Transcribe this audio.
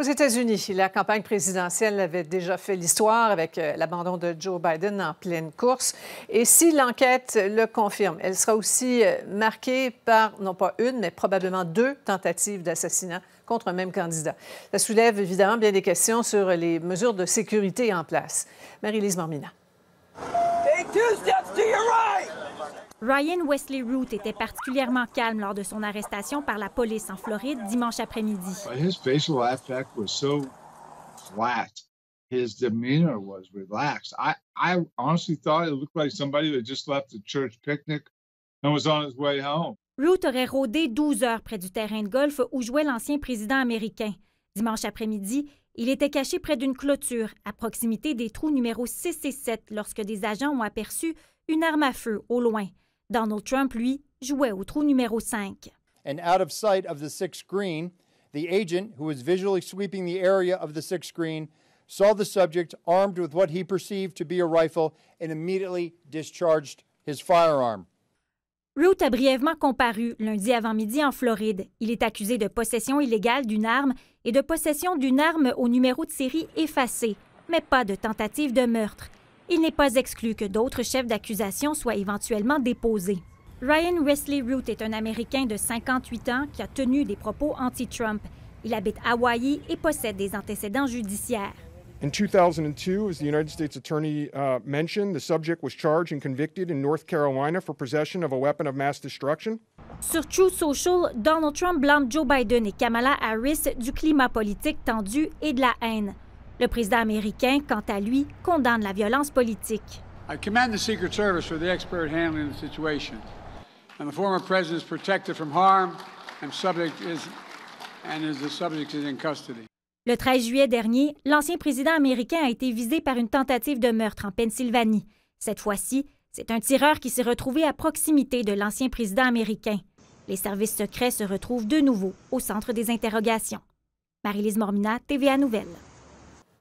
Aux États-Unis, la campagne présidentielle avait déjà fait l'histoire avec euh, l'abandon de Joe Biden en pleine course. Et si l'enquête le confirme, elle sera aussi euh, marquée par, non pas une, mais probablement deux tentatives d'assassinat contre un même candidat. Ça soulève évidemment bien des questions sur les mesures de sécurité en place. Marie-Lise Mormina. Ryan Wesley Root était particulièrement calme lors de son arrestation par la police en Floride dimanche après-midi. Root aurait rôdé 12 heures près du terrain de golf où jouait l'ancien président américain. Dimanche après-midi, il était caché près d'une clôture, à proximité des trous numéro 6 et 7, lorsque des agents ont aperçu une arme à feu au loin. Donald Trump, lui, jouait au trou numéro 5. And out of sight of the sixth green, the agent who was visually sweeping the area of the sixth green saw the subject armed with what he perceived to be a rifle and immediately discharged his firearm. Root a brièvement comparu lundi avant-midi en Floride. Il est accusé de possession illégale d'une arme et de possession d'une arme au numéro de série effacé, mais pas de tentative de meurtre il n'est pas exclu que d'autres chefs d'accusation soient éventuellement déposés. Ryan Wesley Root est un Américain de 58 ans qui a tenu des propos anti-Trump. Il habite Hawaï et possède des antécédents judiciaires. In 2002, as the United States Attorney uh, mentioned, the subject was charged and convicted in North Carolina for possession of a weapon of mass destruction. Sur True Social, Donald Trump blâme Joe Biden et Kamala Harris du climat politique tendu et de la haine. Le président américain, quant à lui, condamne la violence politique. Le 13 juillet dernier, l'ancien président américain a été visé par une tentative de meurtre en Pennsylvanie. Cette fois-ci, c'est un tireur qui s'est retrouvé à proximité de l'ancien président américain. Les services secrets se retrouvent de nouveau au centre des interrogations. Marie-Lise Mormina, TVA Nouvelles.